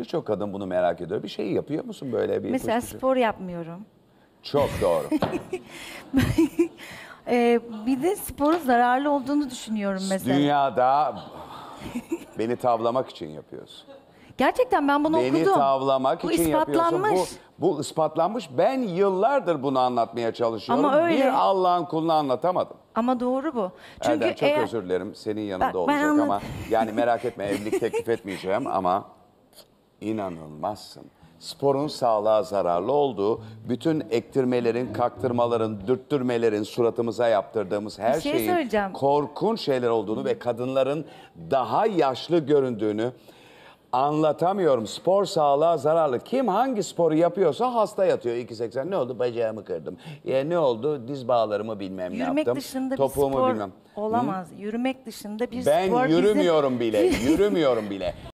Birçok kadın bunu merak ediyor. Bir şey yapıyor musun böyle bir? Mesela koşuşu? spor yapmıyorum. Çok doğru. ee, bir de sporun zararlı olduğunu düşünüyorum mesela. Dünyada beni tavlamak için yapıyorsun. Gerçekten ben bunu Beni okudum. tavlamak Bu için ispatlanmış. yapıyorsun. Bu, bu ispatlanmış. Ben yıllardır bunu anlatmaya çalışıyorum. Ama öyle. Bir Allah'ın kulunu anlatamadım. Ama doğru bu. Çünkü Erdem, çok eğer... özür dilerim. Senin yanında ben, olacak ben ama yani merak etme evlilik teklif etmeyeceğim ama inanılmazsın. Sporun sağlığa zararlı olduğu, bütün ektirmelerin, kaktırmaların, dürttürmelerin, suratımıza yaptırdığımız her Bir şey şeyin söyleyeceğim. korkunç şeyler olduğunu ve kadınların daha yaşlı göründüğünü anlatamıyorum. Spor sağlığa zararlı. Kim hangi sporu yapıyorsa hasta yatıyor. 2.80 ne oldu? Bacağımı kırdım. Ya e, ne oldu? Diz bağlarımı bilmem ne Yürümek yaptım. dışında bir spor bilmem. olamaz. Yürümek dışında bir Ben spor Ben yürümüyorum bile. Yürümüyorum bile.